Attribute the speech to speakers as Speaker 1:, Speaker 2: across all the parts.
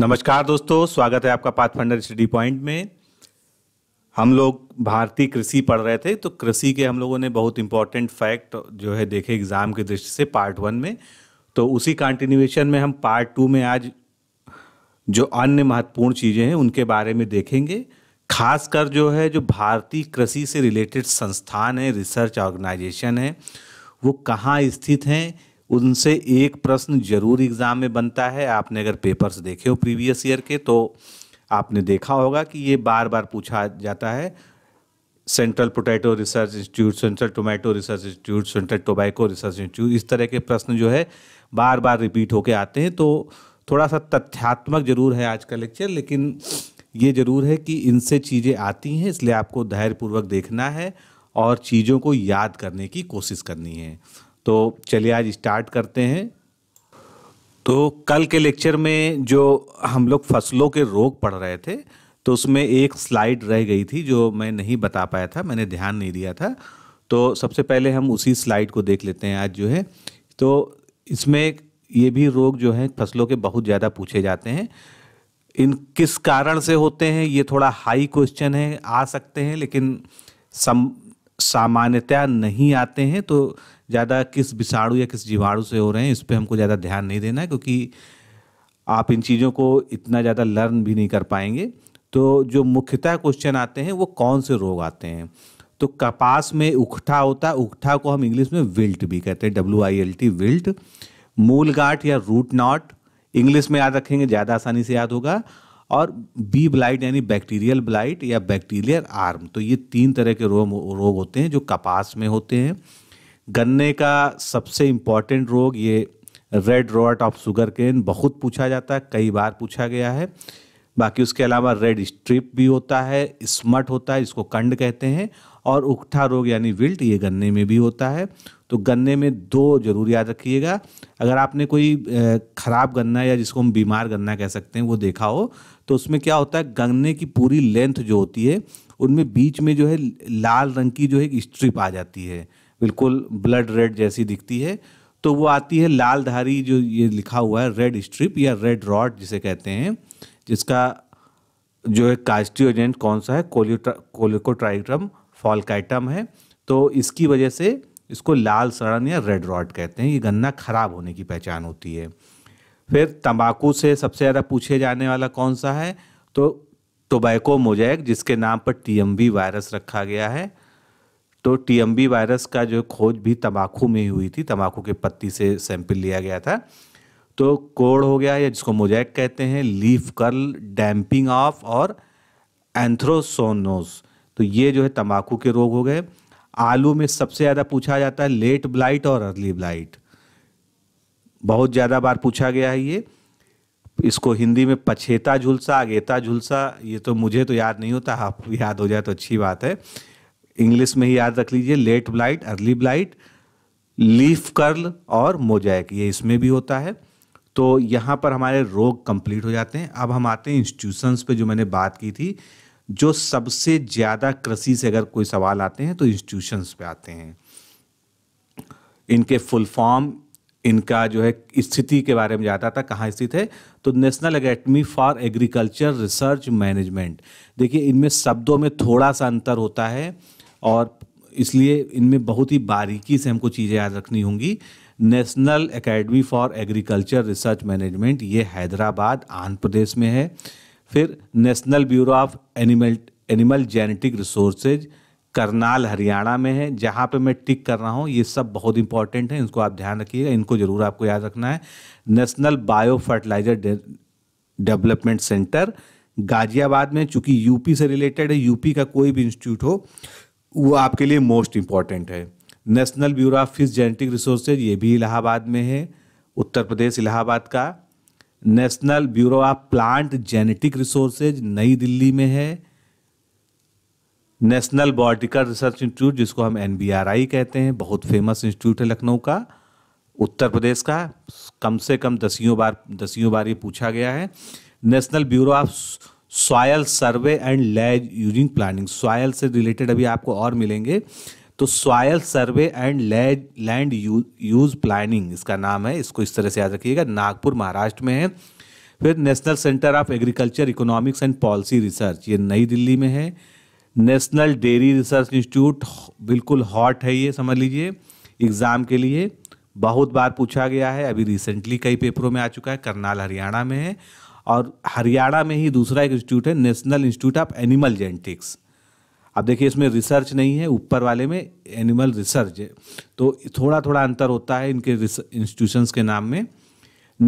Speaker 1: नमस्कार दोस्तों स्वागत है आपका पाथफंडर स्टडी पॉइंट में हम लोग भारतीय कृषि पढ़ रहे थे तो कृषि के हम लोगों ने बहुत इंपॉर्टेंट फैक्ट जो है देखे एग्ज़ाम की दृष्टि से पार्ट वन में तो उसी कंटिन्यूएशन में हम पार्ट टू में आज जो अन्य महत्वपूर्ण चीज़ें हैं उनके बारे में देखेंगे खासकर जो है जो भारतीय कृषि से रिलेटेड संस्थान है रिसर्च ऑर्गेनाइजेशन है वो कहाँ स्थित हैं उनसे एक प्रश्न जरूर एग्ज़ाम में बनता है आपने अगर पेपर्स देखे हो प्रीवियस ईयर के तो आपने देखा होगा कि ये बार बार पूछा जाता है central potato research institute central tomato research institute central tobacco research institute इस तरह के प्रश्न जो है बार बार रिपीट होके आते हैं तो थोड़ा सा तथ्यात्मक जरूर है आज का लेक्चर लेकिन ये ज़रूर है कि इनसे चीज़ें आती हैं इसलिए आपको धैर्यपूर्वक देखना है और चीज़ों को याद करने की कोशिश करनी है तो चलिए आज स्टार्ट करते हैं तो कल के लेक्चर में जो हम लोग फसलों के रोग पढ़ रहे थे तो उसमें एक स्लाइड रह गई थी जो मैं नहीं बता पाया था मैंने ध्यान नहीं दिया था तो सबसे पहले हम उसी स्लाइड को देख लेते हैं आज जो है तो इसमें ये भी रोग जो हैं फसलों के बहुत ज़्यादा पूछे जाते हैं इन किस कारण से होते हैं ये थोड़ा हाई क्वेश्चन है आ सकते हैं लेकिन सम सामान्यतया नहीं आते हैं तो ज़्यादा किस विषाणु या किस जीवाणु से हो रहे हैं इस पर हमको ज़्यादा ध्यान नहीं देना है क्योंकि आप इन चीज़ों को इतना ज़्यादा लर्न भी नहीं कर पाएंगे तो जो मुख्यतः क्वेश्चन आते हैं वो कौन से रोग आते हैं तो कपास में उखठा होता है उखठा को हम इंग्लिश में विल्ट भी कहते हैं W I L T wilt मूल गाठ या रूट नॉट इंग्लिश में याद रखेंगे ज़्यादा आसानी से याद होगा और बी ब्लाइट यानी बैक्टीरियल ब्लाइट या बैक्टीरियल आर्म तो ये तीन तरह के रोग रोग होते हैं जो कपास में होते हैं गन्ने का सबसे इम्पॉर्टेंट रोग ये red rot of sugarcane बहुत पूछा जाता है कई बार पूछा गया है बाकी उसके अलावा रेड स्ट्रिप भी होता है स्मट होता है इसको कंड कहते हैं और उकठा रोग यानी विल्ट ये गन्ने में भी होता है तो गन्ने में दो जरूर याद रखिएगा अगर आपने कोई ख़राब गन्ना या जिसको हम बीमार गन्ना कह सकते हैं वो देखा हो तो उसमें क्या होता है गन्ने की पूरी लेंथ जो होती है उनमें बीच में जो है लाल रंग की जो है स्ट्रिप आ जाती है बिल्कुल ब्लड रेड जैसी दिखती है तो वो आती है लाल धारी जो ये लिखा हुआ है रेड स्ट्रिप या रेड रॉड जिसे कहते हैं जिसका जो है कास्टियो कौन सा है कोलियोट्रा कोलिकोट्राइट्रम फॉल्काइटम है तो इसकी वजह से इसको लाल सड़न या रेड रॉड कहते हैं ये गन्ना खराब होने की पहचान होती है फिर तंबाकू से सबसे ज़्यादा पूछे जाने वाला कौन सा है तो टोबैको मोजैक जिसके नाम पर टीएमबी वायरस रखा गया है तो टीएमबी वायरस का जो खोज भी तंबाकू में ही हुई थी तंबाकू के पत्ती से सैंपल लिया गया था तो कोड हो गया या जिसको मोजैक कहते हैं लीफ कर्ल डैम्पिंग ऑफ और एंथ्रोसोनोस तो ये जो है तंबाकू के रोग हो गए आलू में सबसे ज़्यादा पूछा जाता है लेट ब्लाइट और अर्ली ब्लाइट बहुत ज़्यादा बार पूछा गया है ये इसको हिंदी में पछेता झुलसा अगेता झुलसा ये तो मुझे तो याद नहीं होता आप याद हो जाए तो अच्छी बात है इंग्लिश में ही याद रख लीजिए late blight early blight leaf curl और मोजैक ये इसमें भी होता है तो यहाँ पर हमारे रोग कंप्लीट हो जाते हैं अब हम आते हैं इंस्टीट्यूशंस पे जो मैंने बात की थी जो सबसे ज़्यादा कृषि से अगर कोई सवाल आते हैं तो इंस्टीट्यूशंस पे आते हैं इनके फुल फॉर्म इनका जो है स्थिति के बारे में जाता था कहाँ स्थित है तो national academy for agriculture research management देखिए इनमें शब्दों में थोड़ा सा अंतर होता है और इसलिए इनमें बहुत ही बारीकी से हमको चीज़ें याद रखनी होंगी national academy for agriculture research management ये हैदराबाद आंध्र प्रदेश में है फिर national bureau of animal animal genetic resources Karnal Haryana में है जहाँ पे मैं टिक कर रहा हूँ ये सब बहुत इंपॉर्टेंट है इनको आप ध्यान रखिएगा इनको ज़रूर आपको याद रखना है national bio fertiliser development centre Ghaziabad में चूंकि यूपी से रिलेटेड है यूपी का कोई भी इंस्टीट्यूट हो वो आपके लिए मोस्ट इम्पॉर्टेंट है national bureau of fish genetic resources ये भी इलाहाबाद में है उत्तर प्रदेश इलाहाबाद का national bureau of plant genetic resources New Delhi में है नेशनल बॉटिकल रिसर्च इंस्टीट्यूट जिसको हम एन कहते हैं बहुत फेमस इंस्टीट्यूट है लखनऊ का उत्तर प्रदेश का कम से कम दसियों बार दसियों बार ये पूछा गया है national bureau of soil survey and land using planning soil से रिलेटेड अभी आपको और मिलेंगे तो soil survey and land use planning इसका नाम है इसको इस तरह से याद रखिएगा नागपुर महाराष्ट्र में है फिर national centre of agriculture economics and policy research ये नई दिल्ली में है नेशनल डेयरी रिसर्च इंस्टीट्यूट बिल्कुल हॉट है ये समझ लीजिए एग्ज़ाम के लिए बहुत बार पूछा गया है अभी रिसेंटली कई पेपरों में आ चुका है करनाल हरियाणा में है और हरियाणा में ही दूसरा एक इंस्टीट्यूट है national institute of animal genetics अब देखिए इसमें रिसर्च नहीं है ऊपर वाले में एनिमल रिसर्च है तो थोड़ा थोड़ा अंतर होता है इनके इंस्टीट्यूशंस के नाम में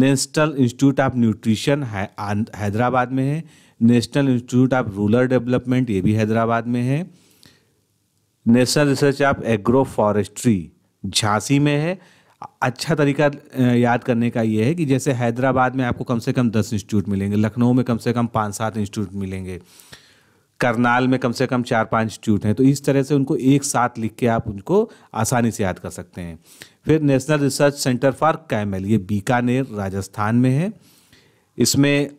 Speaker 1: national institute of nutrition Hyderabad में है national institute of rural development ये भी हैदराबाद में है national research of agro forestry Jhansi में है अच्छा तरीका याद करने का ये है कि जैसे हैदराबाद में आपको कम से कम दस इंस्टीट्यूट मिलेंगे लखनऊ में कम से कम पाँच सात इंस्टीट्यूट मिलेंगे करनाल में कम से कम चार पांच इंस्टीट्यूट हैं तो इस तरह से उनको एक साथ लिख के आप उनको आसानी से याद कर सकते हैं फिर national research centre for camel ये बीकानेर राजस्थान में है इसमें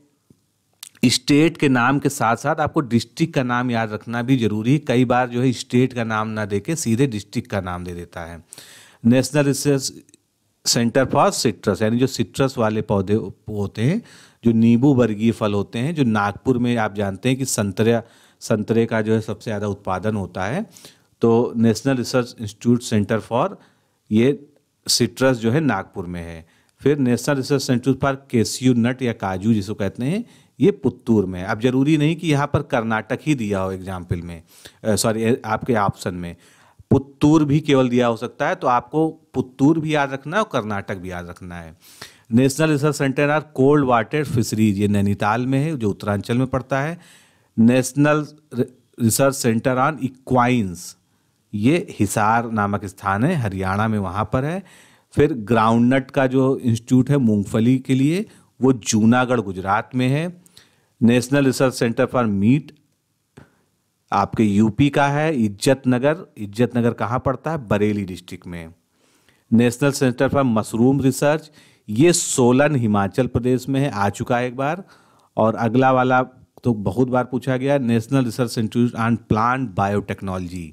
Speaker 1: स्टेट के नाम के साथ साथ आपको डिस्ट्रिक्ट का नाम याद रखना भी जरूरी है कई बार जो है स्टेट का नाम ना दे के सीधे डिस्ट्रिक्ट का नाम दे देता है national research centre for citrus यानी जो सिट्रस वाले पौधे होते हैं जो नींबू वर्गीय फल होते हैं जो नागपुर में आप जानते हैं कि संतरे संतरे का जो है सबसे ज़्यादा उत्पादन होता है तो national research institute centre for ये सिट्रस जो है नागपुर में है फिर national research centre for cashew nut या काजू जिसको कहते हैं ये पुत्तूर में अब ज़रूरी नहीं कि यहाँ पर कर्नाटक ही दिया हो एग्जाम्पल में सॉरी आपके ऑप्शन में पुत्तूर भी केवल दिया हो सकता है तो आपको पुत्तूर भी याद रखना है और कर्नाटक भी याद रखना है national research centre or cold water fisheries ये नैनीताल में है जो उत्तरांचल में पड़ता है national research centre on equines ये हिसार नामक स्थान है हरियाणा में वहाँ पर है फिर ग्राउंडनट का जो इंस्टीट्यूट है मूंगफली के लिए वो जूनागढ़ गुजरात में है national research centre for meat आपके यूपी का है इज्जत नगर इज्जत नगर कहाँ पड़ता है बरेली डिस्ट्रिक्ट में national centre for mushroom research ये सोलन हिमाचल प्रदेश में है आ चुका है एक बार और अगला वाला तो बहुत बार पूछा गया national research institute on plant biotechnology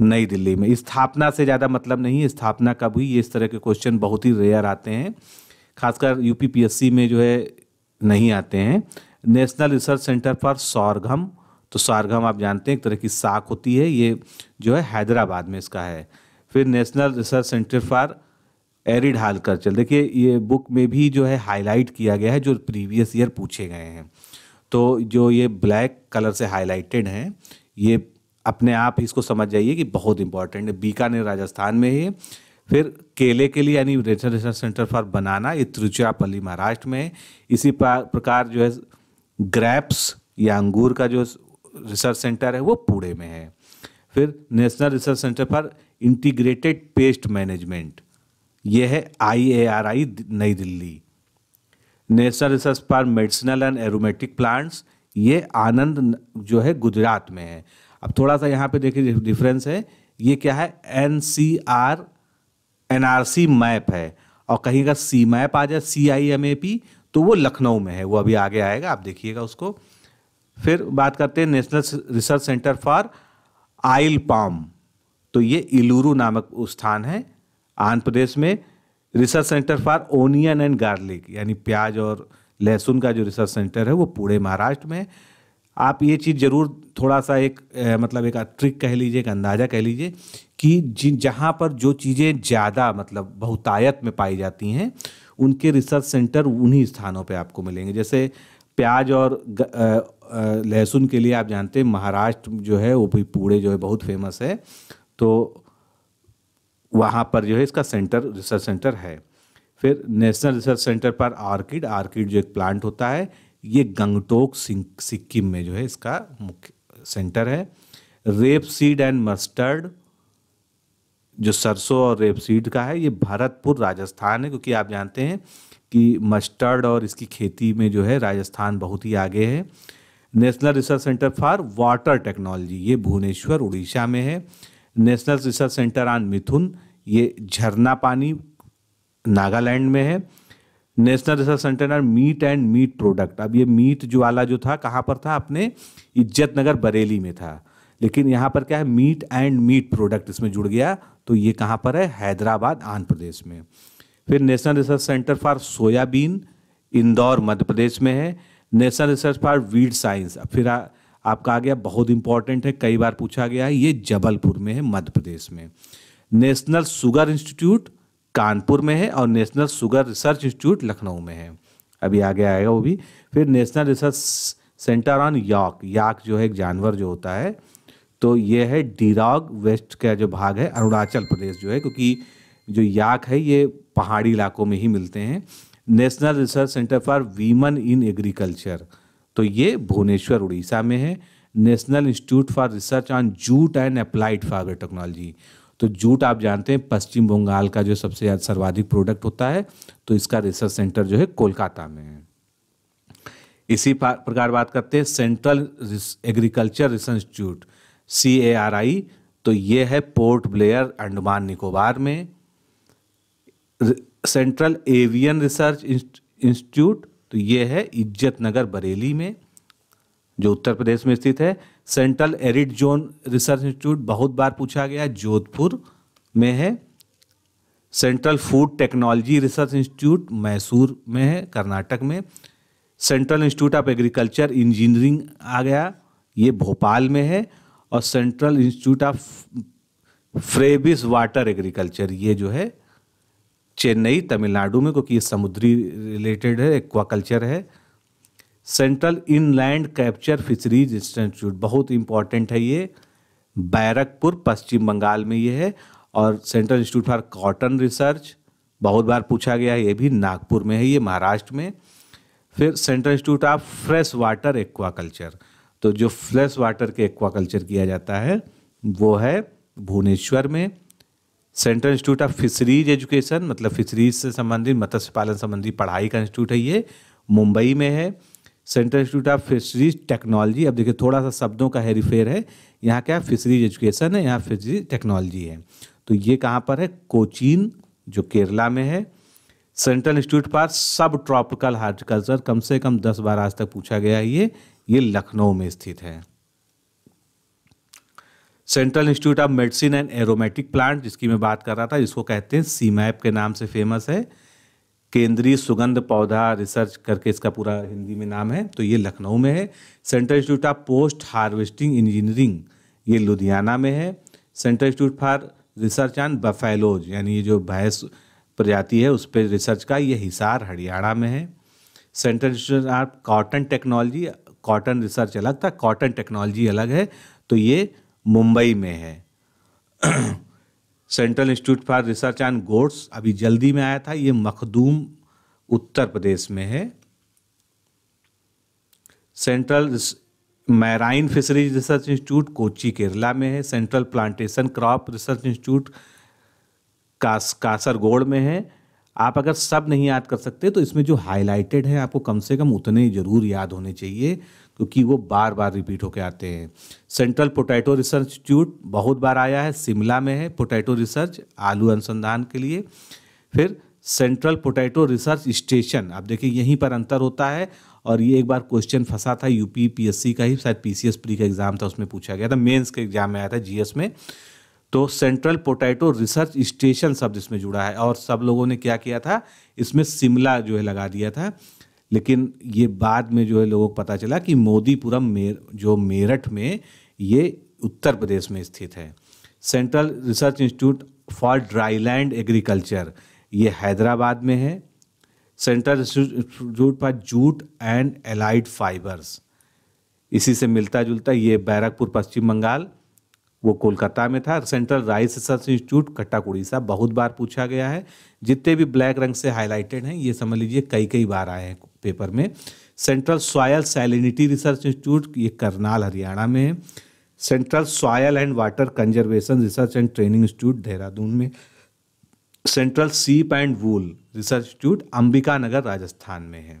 Speaker 1: New Delhi में स्थापना से ज़्यादा मतलब नहीं स्थापना का भी ये इस तरह के क्वेश्चन बहुत ही रेयर आते हैं खासकर यूपीपीएससी में जो है नहीं आते हैं national research centre for sorghum तो सारगम आप जानते हैं एक तरह की साख होती है ये जो है हैदराबाद में इसका है फिर national research centre for arid horticulture देखिए ये बुक में भी जो है हाईलाइट किया गया है जो प्रीवियस ईयर पूछे गए हैं तो जो ये ब्लैक कलर से हाईलाइटेड हैं ये अपने आप ही इसको समझ जाइए कि बहुत इंपॉर्टेंट है बीकानेर राजस्थान में है फिर केले के लिए यानी national research centre for banana ये त्रिचुरापल्ली महाराष्ट्र में है इसी प्रकार जो है ग्रैप्स या अंगूर का जो रिसर्च सेंटर है वो पुणे में है फिर national research centre for integrated pest management ये है आई New Delhi national research for medicinal and aromatic plants ये आनंद जो है गुजरात में है अब थोड़ा सा यहाँ पे देखिए डिफरेंस है ये क्या है N C R N R C map है और कहीं का सी मैप आ जाए सी आई एम ए पी तो वो लखनऊ में है वो अभी आगे आएगा आप देखिएगा उसको फिर बात करते हैं national research centre for oil palm तो ये इलूरू नामक स्थान है आंध्र प्रदेश में research centre for onion and garlic यानी प्याज और लहसुन का जो रिसर्च सेंटर है वो पूरे महाराष्ट्र में आप ये चीज़ ज़रूर थोड़ा सा एक मतलब एक ट्रिक कह लीजिए एक अंदाज़ा कह लीजिए कि जिन जहाँ पर जो चीज़ें ज़्यादा मतलब बहुतायत में पाई जाती हैं उनके रिसर्च सेंटर उन्हीं स्थानों पे आपको मिलेंगे जैसे प्याज और लहसुन के लिए आप जानते हैं महाराष्ट्र जो है वो भी पूड़े जो है बहुत फेमस है तो वहाँ पर जो है इसका सेंटर रिसर्च सेंटर है फिर नेशनल रिसर्च सेंटर पर आर्किड आर्किड जो एक प्लांट होता है ये गंगटोक सिक्किम में जो है इसका मुख्य सेंटर है रेप सीड एंड मस्टर्ड जो सरसों और रेप सीड का है ये भरतपुर राजस्थान है क्योंकि आप जानते हैं कि मस्टर्ड और इसकी खेती में जो है राजस्थान बहुत ही आगे है national research centre for water technology ये भुवनेश्वर उड़ीसा में है national research centre on mithun ये झरना पानी नागालैंड में है national research centre on meat and meat product अब ये मीट जो वाला जो था कहाँ पर था अपने इज्जत नगर बरेली में था लेकिन यहाँ पर क्या है मीट एंड मीट प्रोडक्ट इसमें जुड़ गया तो ये कहाँ पर है हैदराबाद आंध्र प्रदेश में फिर national research centre for soybean Indore Madhya Pradesh में है national research for weed science फिर आ, आपका आ गया बहुत इंपॉर्टेंट है कई बार पूछा गया है ये जबलपुर में है मध्य प्रदेश में नेशनल शुगर इंस्टीट्यूट कानपुर में है और national sugar research institute Lucknow में है अभी आगे आएगा वो भी फिर national research centre on yak yak जो है एक जानवर जो होता है तो ये है डीराग वेस्ट का जो भाग है अरुणाचल प्रदेश जो है क्योंकि जो याक है ये पहाड़ी इलाकों में ही मिलते हैं national research centre for women in agriculture तो ये भुवनेश्वर उड़ीसा में है national institute for research on jute and applied fibre technology तो जूट आप जानते हैं पश्चिम बंगाल का जो सबसे ज़्यादा सर्वाधिक प्रोडक्ट होता है तो इसका रिसर्च सेंटर जो है कोलकाता में है इसी प्रकार बात करते हैं central agriculture research institute C A R I तो ये है पोर्ट ब्लेयर अंडमान निकोबार में सेंट्रल एवियन रिसर्च इंस्टीट्यूट तो ये है इज्जत नगर बरेली में जो उत्तर प्रदेश में स्थित है central arid zone research institute बहुत बार पूछा गया जोधपुर में है central food technology research institute Mysore में है कर्नाटक में central institute of agriculture engineering आ गया ये भोपाल में है और central institute of freshwater agriculture ये जो है चेन्नई तमिलनाडु में क्योंकि ये समुद्री रिलेटेड है एक्वाकल्चर है central inland capture fisheries institute बहुत इंपॉर्टेंट है ये बैरकपुर पश्चिम बंगाल में ये है और central institute for cotton research बहुत बार पूछा गया है ये भी नागपुर में है ये महाराष्ट्र में फिर central institute of fresh water aquaculture तो जो फ्रेश वाटर के एक्वाकल्चर किया जाता है वो है भुवनेश्वर में central institute of fisheries education मतलब फिशरीज से संबंधित मत्स्य पालन संबंधी पढ़ाई का इंस्टीट्यूट है ये मुंबई में है central institute of fisheries technology अब देखिए थोड़ा सा शब्दों का हेरीफेयर है यहाँ क्या फिशरीज एजुकेशन है यहाँ फिशरीज टेक्नोलॉजी है तो ये कहाँ पर है कोचीन जो केरला में है सेंट्रल इंस्टीट्यूट पर सब ट्रॉपिकल हार्टिकल्चर कम से कम दस बार आज तक पूछा गया है ये ये लखनऊ में स्थित है central institute of medicine and aromatic plant जिसकी मैं बात कर रहा था इसको कहते हैं सीमैप के नाम से फेमस है केंद्रीय सुगंध पौधा रिसर्च करके इसका पूरा हिंदी में नाम है तो ये लखनऊ में है central institute of post harvesting engineering ये लुधियाना में है central institute for research on buffaloes यानी ये जो भैंस प्रजाति है उस पर रिसर्च का ये हिसार हरियाणा में है central institute of cotton technology cotton research अलग था कॉटन टेक्नोलॉजी अलग है तो ये मुंबई में है central institute for research and goods अभी जल्दी में आया था ये मखदूम उत्तर प्रदेश में है central marine fisheries research institute Kochi Kerala में है central plantation crop research institute कास कासरगोड में है आप अगर सब नहीं याद कर सकते तो इसमें जो हाईलाइटेड है आपको कम से कम उतने ज़रूर याद होने चाहिए क्योंकि वो बार बार रिपीट होकर आते हैं सेंट्रल पोटैटो रिसर्च इंस्टीट्यूट बहुत बार आया है शिमला में है पोटैटो रिसर्च आलू अनुसंधान के लिए फिर सेंट्रल पोटैटो रिसर्च स्टेशन आप देखिए यहीं पर अंतर होता है और ये एक बार क्वेश्चन फंसा था यूपी पीएससी का ही शायद पीसीएस प्री का एग्ज़ाम था उसमें पूछा गया था मेंस के एग्ज़ाम में आया था जीएस में तो सेंट्रल पोटैटो रिसर्च स्टेशन शब्द इसमें जुड़ा है और सब लोगों ने क्या किया था इसमें शिमला जो है लगा दिया था लेकिन ये बाद में जो है लोगों को पता चला कि मोदीपुरम मेर जो मेरठ में ये उत्तर प्रदेश में स्थित है central research institute for dryland agriculture ये हैदराबाद में है central institute for jute and allied fibres इसी से मिलता जुलता ये बैरकपुर पश्चिम बंगाल वो कोलकाता में था सेंट्रल राइस रिसर्च इंस्टीट्यूट कट्टा उड़ीसा बहुत बार पूछा गया है जितने भी ब्लैक रंग से हाईलाइटेड हैं ये समझ लीजिए कई कई बार आए हैं पेपर में central soil salinity research institute ये करनाल हरियाणा में है central soil and water conservation research and training institute Dehradun में central sheep and wool research institute Ambika Nagar Rajasthan में है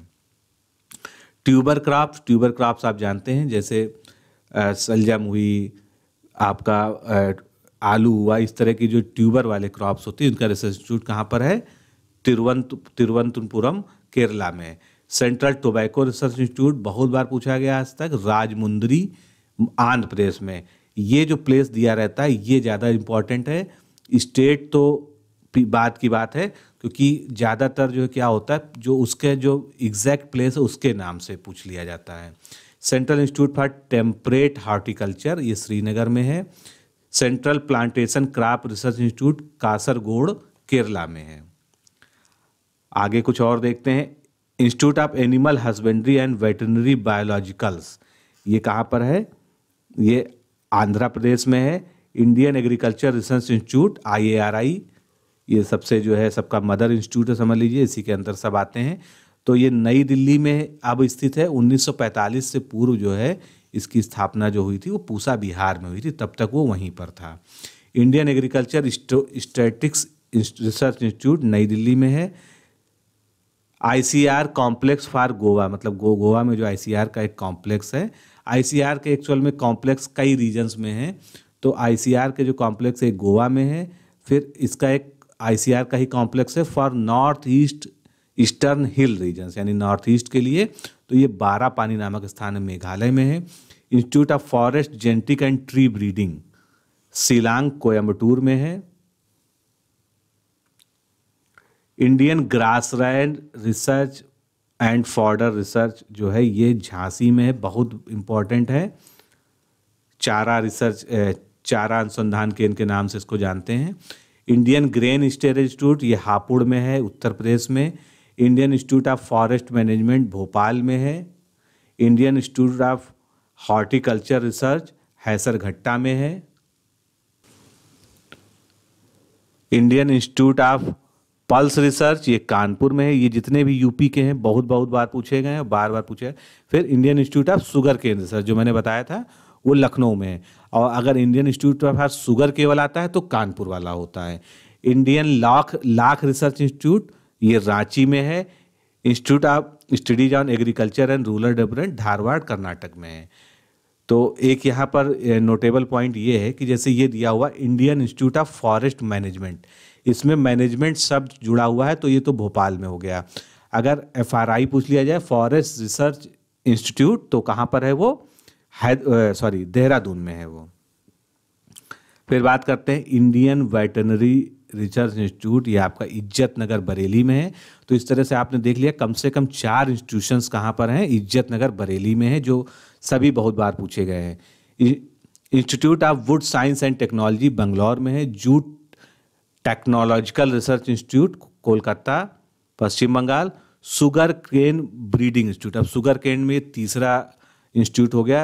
Speaker 1: ट्यूबर क्राफ्ट ट्यूबर क्राफ्ट आप जानते हैं जैसे सलजम हुई आपका आलू हुआ इस तरह की जो ट्यूबर वाले क्रॉप्स होती हैं उनका रिसर्च इंस्टीट्यूट कहाँ पर है तिरुवंत तिरुवंतपुरम केरला में सेंट्रल टोबैको रिसर्च इंस्टीट्यूट बहुत बार पूछा गया आज तक राजमुंदरी आंध्र प्रदेश में ये जो प्लेस दिया रहता है ये ज़्यादा इम्पॉर्टेंट है स्टेट तो बात की बात है क्योंकि ज़्यादातर जो क्या होता है जो उसके जो एग्जैक्ट प्लेस है उसके नाम से पूछ लिया जाता है central institute for temperate horticulture ये श्रीनगर में है central plantation crop research institute Kasaragod Kerala में है आगे कुछ और देखते हैं institute of animal husbandry and veterinary biologicals ये कहाँ पर है ये आंध्र प्रदेश में है इंडियन एग्रीकल्चर रिसर्च इंस्टीट्यूट आई ये सबसे जो है सबका मदर इंस्टीट्यूट है समझ लीजिए इसी के अंदर सब आते हैं तो ये नई दिल्ली में अब स्थित है 1945 से पूर्व जो है इसकी स्थापना जो हुई थी वो पूसा बिहार में हुई थी तब तक वो वहीं पर था Indian agriculture statistics research institute Nai Delhi में है आईसीआर कॉम्प्लेक्स फॉर गोवा मतलब गो गोवा में जो आईसीआर का एक कॉम्प्लेक्स है आईसीआर के एक्चुअल में कॉम्प्लेक्स कई रीजन्स में हैं तो आईसीआर के जो कॉम्प्लेक्स है गोवा में है फिर इसका एक आईसीआर का ही कॉम्प्लेक्स है for north east eastern hill regions यानी नॉर्थ ईस्ट के लिए तो ये बारह पानी नामक स्थान मेघालय में है institute of forest genetic and tree breeding Shillong Coimbatore में है Indian grassland research and fodder research जो है ये झांसी में है बहुत इम्पॉर्टेंट है चारा रिसर्च चारा अनुसंधान केंद्र के नाम से इसको जानते हैं इंडियन ग्रेन स्टेट इंस्टीट्यूट ये हापुड़ में है उत्तर प्रदेश में Indian institute of forest management Bhopal में है Indian institute of horticulture research Hesaraghatta में है Indian institute of pulse research ये कानपुर में है ये जितने भी यूपी के हैं बहुत बहुत बार पूछे गए हैं बार बार पूछे फिर इंडियन इंस्टीट्यूट ऑफ शुगर के रिसर्च जो मैंने बताया था वो लखनऊ में है और अगर इंडियन इंस्टीट्यूट ऑफ शुगर केवल आता है तो कानपुर वाला होता है Indian lac lac research institute ये रांची में है institute of studies on agriculture and rural development Dharwad Karnataka में है तो एक यहाँ पर नोटेबल पॉइंट ये है कि जैसे ये दिया हुआ Indian institute of forest management इसमें मैनेजमेंट शब्द जुड़ा हुआ है तो ये तो भोपाल में हो गया अगर एफ पूछ लिया जाए फॉरेस्ट रिसर्च इंस्टीट्यूट तो कहाँ पर है वो सॉरी देहरादून में है वो फिर बात करते हैं इंडियन वेटनरी रिसर्च इंस्टीट्यूट ये आपका इज्जत नगर बरेली में है तो इस तरह से आपने देख लिया कम से कम चार इंस्टीट्यूशंस कहाँ पर हैं इज्जत नगर बरेली में है जो सभी बहुत बार पूछे गए हैं institute of wood science and technology Bangalore में है jute technological research institute Kolkata Paschim Bengal sugar cane breeding institute अब सुगर केन में तीसरा इंस्टीट्यूट हो गया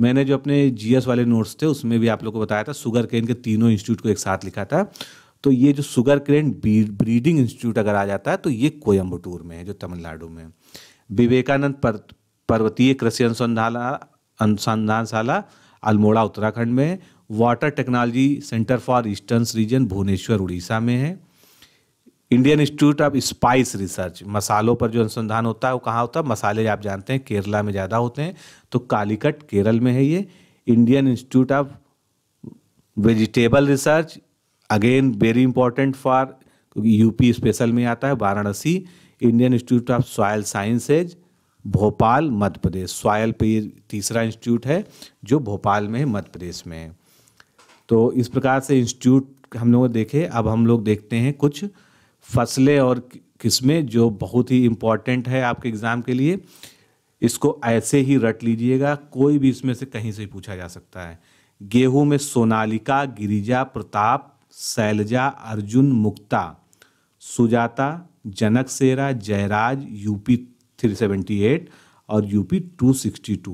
Speaker 1: मैंने जो अपने जीएस वाले नोट्स थे उसमें भी आप लोग को बताया था सुगर केन के तीनों इंस्टीट्यूट को एक साथ लिखा था तो ये जो सुगर केन ब्रीडिंग इंस्टीट्यूट अगर आ जाता है तो ये कोयम्बटूर में है जो तमिलनाडु में विवेकानंद पर्वतीय कृषि अनुसंधान अनुसंधानशाला अल्मोड़ा उत्तराखंड में water technology centre for eastern region Bhubaneswar Orissa में है Indian institute of spice research मसालों पर जो अनुसंधान होता है वो कहाँ होता है मसाले आप जानते हैं केरला में ज़्यादा होते हैं तो कालीकट केरल में है ये Indian institute of vegetable research again very important for क्योंकि यूपी स्पेशल में आता है Varanasi Indian institute of soil sciences Bhopal Madhya Pradesh soil पे तीसरा इंस्टीट्यूट है जो भोपाल में है मध्य प्रदेश में है तो इस प्रकार से इंस्टीट्यूट हम लोग देखे अब हम लोग देखते हैं कुछ फसलें और किस्में जो बहुत ही इम्पॉर्टेंट है आपके एग्ज़ाम के लिए इसको ऐसे ही रट लीजिएगा कोई भी इसमें से कहीं से पूछा जा सकता है गेहूं में सोनालिका गिरिजा प्रताप शैलजा अर्जुन मुक्ता सुजाता जनक सेरा जयराज यूपी 378 और यूपी 262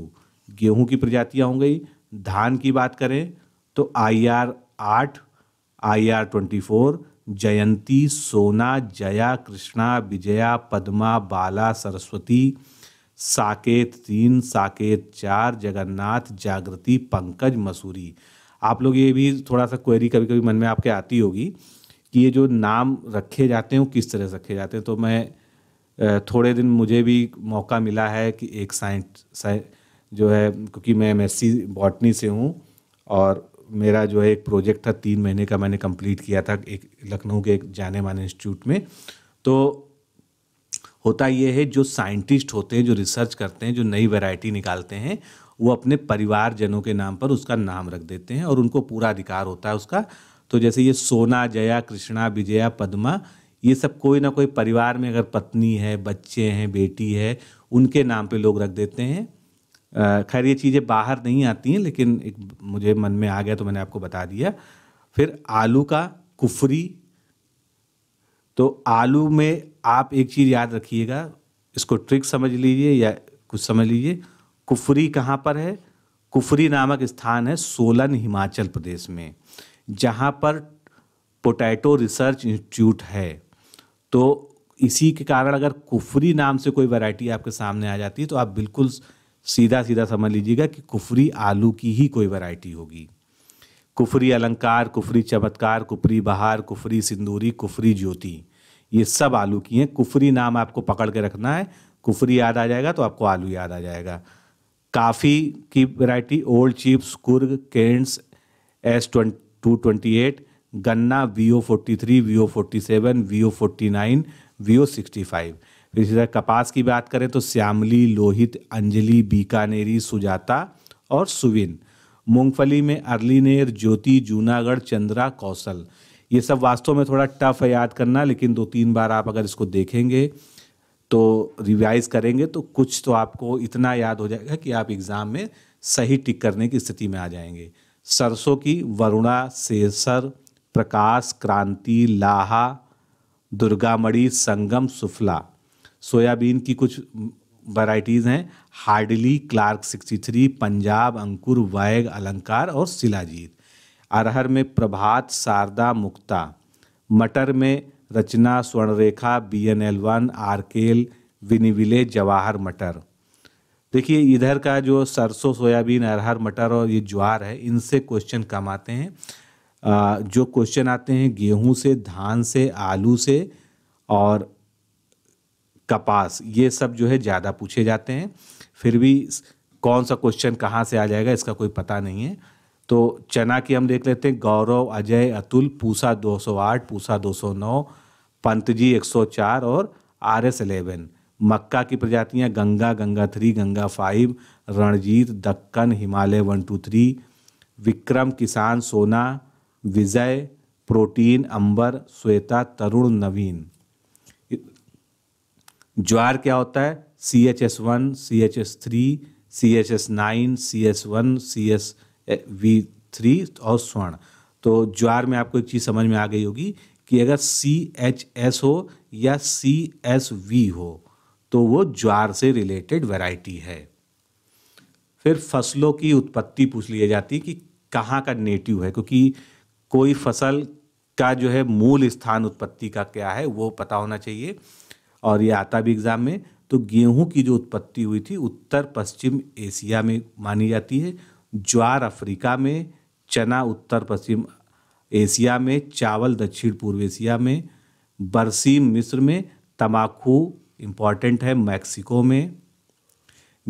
Speaker 1: गेहूं की प्रजातियां हो गई धान की बात करें तो आई आर आठ I R twenty four Jayanti Sona Jaya Krishna Vijaya Padma बाला सरस्वती साकेत तीन साकेत चार जगन्नाथ जागृति पंकज मसूरी आप लोग ये भी थोड़ा सा क्वेरी कभी कभी मन में आपके आती होगी कि ये जो नाम रखे जाते हैं वो किस तरह से रखे जाते हैं तो मैं थोड़े दिन मुझे भी मौका मिला है कि एक साइंस जो है क्योंकि मैं एम एस बॉटनी से हूँ और मेरा जो है एक प्रोजेक्ट था तीन महीने का मैंने कंप्लीट किया था एक लखनऊ के एक जाने माने इंस्टीट्यूट में तो होता ये है जो साइंटिस्ट होते हैं जो रिसर्च करते हैं जो नई वैरायटी निकालते हैं वो अपने परिवारजनों के नाम पर उसका नाम रख देते हैं और उनको पूरा अधिकार होता है उसका तो जैसे ये सोना जया कृष्णा विजया पद्मा ये सब कोई ना कोई परिवार में अगर पत्नी है बच्चे हैं बेटी है उनके नाम पे लोग रख देते हैं खैर ये चीज़ें बाहर नहीं आती हैं लेकिन एक मुझे मन में आ गया तो मैंने आपको बता दिया फिर आलू का कुफरी तो आलू में आप एक चीज़ याद रखिएगा इसको ट्रिक समझ लीजिए या कुछ समझ लीजिए कुफरी कहाँ पर है कुफरी नामक स्थान है सोलन हिमाचल प्रदेश में जहाँ पर पोटैटो रिसर्च इंस्टीट्यूट है तो इसी के कारण अगर कुफरी नाम से कोई वैरायटी आपके सामने आ जाती है तो आप बिल्कुल सीधा सीधा समझ लीजिएगा कि कुफरी आलू की ही कोई वैरायटी होगी कुफरी अलंकार कुफरी चमत्कार कुफरी बहार कुफरी सिंदूरी कुफरी ज्योति ये सब आलू की हैं कुफरी नाम आपको पकड़ के रखना है कुफरी याद आ जाएगा तो आपको आलू याद आ जाएगा काफ़ी की variety old chips Coorg Kents S two twenty eight गन्ना V O forty three V O forty seven V O forty nine V O sixty five इसी तरह कपास की बात करें तो श्यामली लोहित अंजलि बीकानेरी सुजाता और सुविन मूंगफली में अरलीनेर ज्योति जूनागढ़ चंद्रा कौशल ये सब वास्तव में थोड़ा टफ है याद करना लेकिन दो तीन बार आप अगर इसको देखेंगे तो रिवाइज करेंगे तो कुछ तो आपको इतना याद हो जाएगा कि आप एग्ज़ाम में सही टिक करने की स्थिति में आ जाएंगे सरसों की वरुणा सेसर प्रकाश क्रांति लाहा दुर्गामढ़ी संगम सुफला सोयाबीन की कुछ वैरायटीज़ हैं हार्डली क्लार्क 63 पंजाब अंकुर वैग अलंकार और शिलाजीत अरहर में प्रभात शारदा मुक्ता मटर में Rachna Swarnrekha B N L one Arkel विनिविले जवाहर मटर देखिए इधर का जो सरसों सोयाबीन अरहर मटर और ये ज्वार है इनसे क्वेश्चन कम आते हैं जो क्वेश्चन आते हैं गेहूं से धान से आलू से और कपास ये सब जो है ज़्यादा पूछे जाते हैं फिर भी कौन सा क्वेश्चन कहाँ से आ जाएगा इसका कोई पता नहीं है तो चना की हम देख लेते हैं गौरव अजय अतुल पूसा 208 पूसा 209 पंतजी 104 और आर एस एलेवन मक्का की प्रजातियाँ Ganga Ganga three Ganga five Ranjit Deccan Himalaya one two three Vikram Kisan Sona विजय प्रोटीन अंबर श्वेता तरुण नवीन ज्वार क्या होता है C H S one C H S three C H S nine C S one C S V three और स्वर्ण तो ज्वार में आपको एक चीज़ समझ में आ गई होगी कि अगर सी एच एस हो या सी एस वी हो तो वो ज्वार से रिलेटेड वैरायटी है फिर फसलों की उत्पत्ति पूछ ली जाती कि कहाँ का नेटिव है क्योंकि कोई फसल का जो है मूल स्थान उत्पत्ति का क्या है वो पता होना चाहिए और ये आता भी एग्ज़ाम में तो गेहूं की जो उत्पत्ति हुई थी उत्तर पश्चिम एशिया में मानी जाती है ज्वार अफ्रीका में चना उत्तर पश्चिम एशिया में चावल दक्षिण पूर्व एशिया में बरसीम मिस्र में तमाकू इम्पॉर्टेंट है मैक्सिको में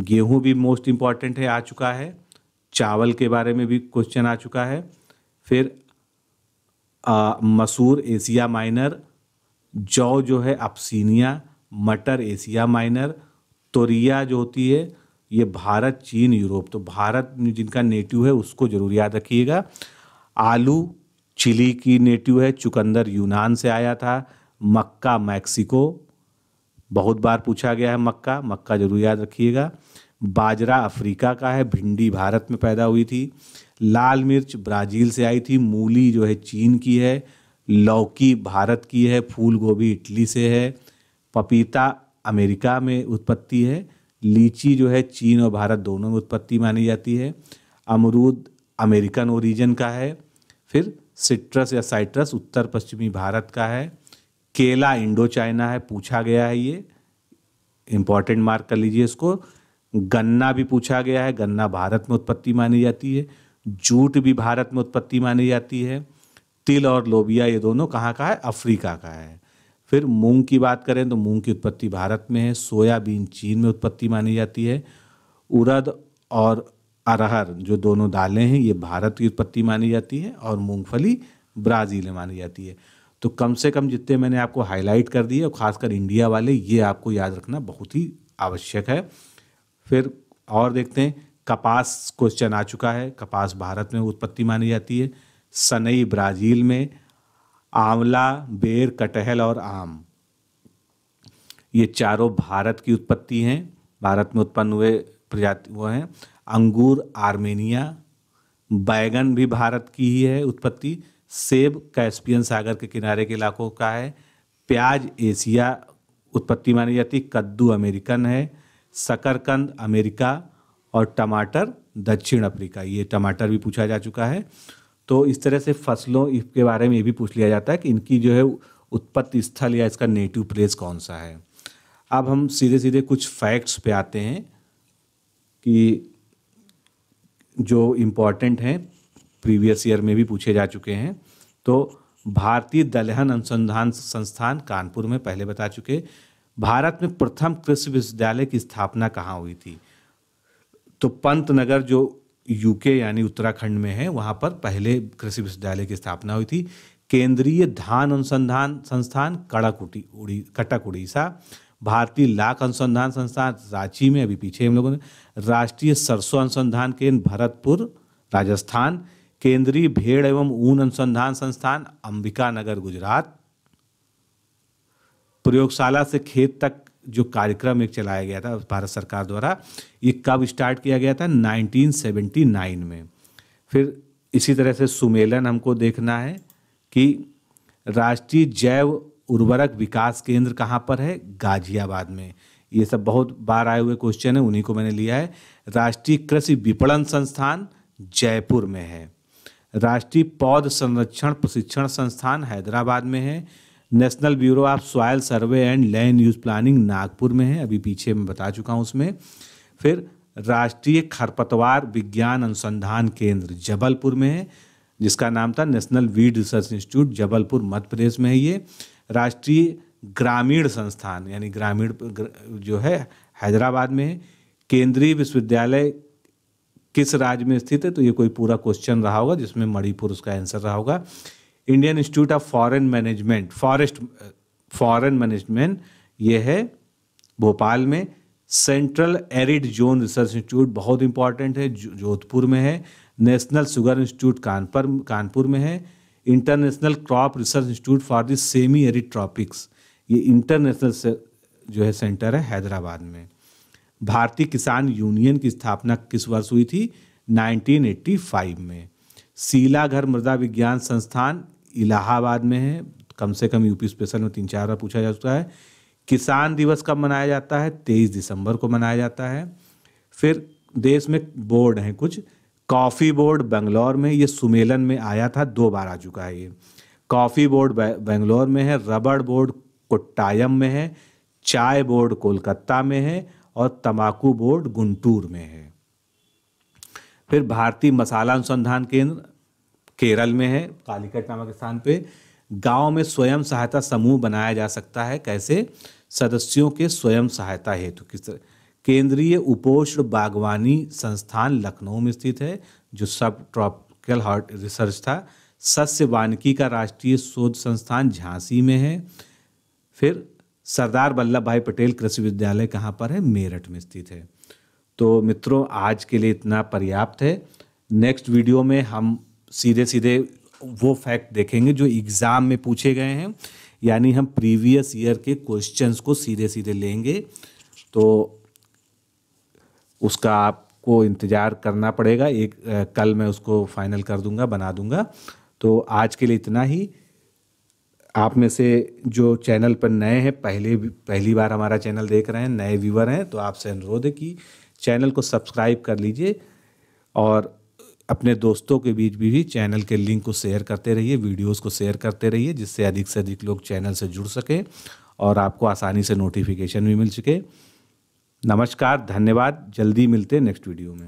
Speaker 1: गेहूं भी मोस्ट इम्पॉर्टेंट है आ चुका है चावल के बारे में भी क्वेश्चन आ चुका है फिर आ, मसूर एशिया माइनर जौ जो है अपसीनिया मटर एशिया माइनर तोरिया जो होती है ये भारत चीन यूरोप तो भारत जिनका नेटिव है उसको जरूर याद रखिएगा आलू चिली की नेटिव है चुकंदर यूनान से आया था मक्का मैक्सिको बहुत बार पूछा गया है मक्का मक्का जरूर याद रखिएगा बाजरा अफ्रीका का है भिंडी भारत में पैदा हुई थी लाल मिर्च ब्राज़ील से आई थी मूली जो है चीन की है लौकी भारत की है फूल गोभी इटली से है पपीता अमेरिका में उत्पत्ति है लीची जो है चीन और भारत दोनों में उत्पत्ति मानी जाती है अमरूद अमेरिकन ओरिजिन का है फिर सिट्रस या साइट्रस उत्तर पश्चिमी भारत का है केला इंडो चाइना है पूछा गया है ये इम्पॉर्टेंट मार्क कर लीजिए इसको गन्ना भी पूछा गया है गन्ना भारत में उत्पत्ति मानी जाती है जूट भी भारत में उत्पत्ति मानी जाती है तिल और लोबिया ये दोनों कहाँ का है अफ्रीका का है फिर मूंग की बात करें तो मूंग की उत्पत्ति भारत में है सोयाबीन चीन में उत्पत्ति मानी जाती है उड़द और अरहर जो दोनों दालें हैं ये भारत की उत्पत्ति मानी जाती है और मूंगफली ब्राज़ील में मानी जाती है तो कम से कम जितने मैंने आपको हाईलाइट कर दिए और ख़ासकर इंडिया वाले ये आपको याद रखना बहुत ही आवश्यक है फिर और देखते हैं कपास क्वेश्चन आ चुका है कपास भारत में उत्पत्ति मानी जाती है सनई ब्राज़ील में आंवला बेर कटहल और आम ये चारों भारत की उत्पत्ति हैं भारत में उत्पन्न हुए प्रजाति वो हैं अंगूर आर्मेनिया बैगन भी भारत की ही है उत्पत्ति सेब कैस्पियन सागर के किनारे के इलाकों का है प्याज एशिया उत्पत्ति मानी जाती कद्दू अमेरिकन है शकरकंद अमेरिका और टमाटर दक्षिण अफ्रीका ये टमाटर भी पूछा जा चुका है तो इस तरह से फसलों के बारे में ये भी पूछ लिया जाता है कि इनकी जो है उत्पत्ति स्थल या इसका नेटिव प्लेस कौन सा है अब हम सीधे सीधे कुछ फैक्ट्स पे आते हैं कि जो इम्पॉर्टेंट हैं प्रीवियस ईयर में भी पूछे जा चुके हैं तो भारतीय दलहन अनुसंधान संस्थान कानपुर में पहले बता चुके भारत में प्रथम कृषि विश्वविद्यालय की स्थापना कहाँ हुई थी तो पंत नगर जो यूके यानी उत्तराखंड में है वहाँ पर पहले कृषि विश्वविद्यालय की स्थापना हुई थी केंद्रीय धान अनुसंधान संस्थान कड़ाकुटी उड़ी कटक उड़ीसा भारतीय लाख अनुसंधान संस्थान रांची में अभी पीछे हम लोगों ने राष्ट्रीय सरसों अनुसंधान केंद्र भरतपुर राजस्थान केंद्रीय भेड़ एवं ऊन अनुसंधान संस्थान अंबिका नगर गुजरात प्रयोगशाला से खेत तक जो कार्यक्रम एक चलाया गया था भारत सरकार द्वारा ये कब स्टार्ट किया गया था 1979 में फिर इसी तरह से सुमेलन हमको देखना है कि राष्ट्रीय जैव उर्वरक विकास केंद्र कहाँ पर है गाजियाबाद में ये सब बहुत बार आए हुए क्वेश्चन है उन्हीं को मैंने लिया है राष्ट्रीय कृषि विपणन संस्थान जयपुर में है राष्ट्रीय पौध संरक्षण प्रशिक्षण संस्थान हैदराबाद में है national bureau of soil survey and land use planning Nagpur में है अभी पीछे मैं बता चुका हूँ उसमें फिर राष्ट्रीय खरपतवार विज्ञान अनुसंधान केंद्र जबलपुर में है जिसका नाम था national weed research institute Jabalpur Madhya Pradesh में है ये राष्ट्रीय ग्रामीण संस्थान यानी ग्रामीण जो है हैदराबाद में है केंद्रीय विश्वविद्यालय किस राज्य में स्थित है तो ये कोई पूरा क्वेश्चन रहा होगा जिसमें मणिपुर उसका आंसर रहा होगा Indian institute of foreign management forest foreign management ये है भोपाल में central arid zone research institute बहुत इंपॉर्टेंट है जोधपुर में है national sugar institute Kanpur Kanpur में है international crop research institute for the semi arid tropics ये इंटरनेशनल जो है सेंटर है हैदराबाद में भारतीय किसान यूनियन की स्थापना किस वर्ष हुई थी 1985 में सीलाघर मृदा विज्ञान संस्थान इलाहाबाद में है कम से कम यूपी स्पेशल में तीन चार बार पूछा जा चुका है किसान दिवस कब मनाया जाता है तेईस दिसंबर को मनाया जाता है फिर देश में बोर्ड हैं कुछ कॉफ़ी बोर्ड बंगलौर में ये सुमेलन में आया था दो बार आ चुका है ये कॉफ़ी बोर्ड बेंगलोर में है रबड़ बोर्ड कोट्टायम में है चाय बोर्ड कोलकाता में है और तंबाकू बोर्ड गुंटूर में है फिर भारतीय मसाला अनुसंधान केंद्र केरल में है कालीकट नामक स्थान पे गांव में स्वयं सहायता समूह बनाया जा सकता है कैसे सदस्यों के स्वयं सहायता हेतु किस तरह केंद्रीय उपोष्ण बागवानी संस्थान लखनऊ में स्थित है जो सब ट्रॉपिकल हार्ट रिसर्च था सस्य वानिकी का राष्ट्रीय शोध संस्थान झांसी में है फिर सरदार वल्लभ भाई पटेल कृषि विद्यालय कहाँ पर है मेरठ में स्थित है तो मित्रों आज के लिए इतना पर्याप्त है नेक्स्ट वीडियो में हम सीधे सीधे वो फैक्ट देखेंगे जो एग्ज़ाम में पूछे गए हैं यानी हम प्रीवियस ईयर के क्वेश्चंस को सीधे सीधे लेंगे तो उसका आपको इंतज़ार करना पड़ेगा एक आ, कल मैं उसको फाइनल कर दूंगा बना दूंगा तो आज के लिए इतना ही आप में से जो चैनल पर नए हैं पहले पहली बार हमारा चैनल देख रहे हैं नए व्यूवर हैं तो आपसे अनुरोध है कि चैनल को सब्सक्राइब कर लीजिए और अपने दोस्तों के बीच भी, भी चैनल के लिंक को शेयर करते रहिए वीडियोस को शेयर करते रहिए जिससे अधिक से अधिक लोग चैनल से जुड़ सकें और आपको आसानी से नोटिफिकेशन भी मिल सके नमस्कार धन्यवाद जल्दी मिलते नेक्स्ट वीडियो में